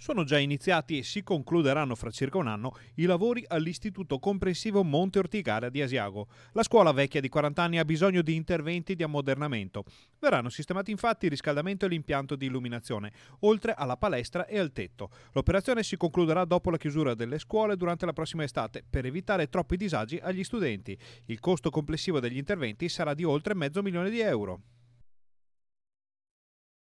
sono già iniziati e si concluderanno fra circa un anno i lavori all'Istituto Comprensivo Monte Orticaria di Asiago. La scuola vecchia di 40 anni ha bisogno di interventi di ammodernamento. Verranno sistemati infatti il riscaldamento e l'impianto di illuminazione, oltre alla palestra e al tetto. L'operazione si concluderà dopo la chiusura delle scuole durante la prossima estate per evitare troppi disagi agli studenti. Il costo complessivo degli interventi sarà di oltre mezzo milione di euro.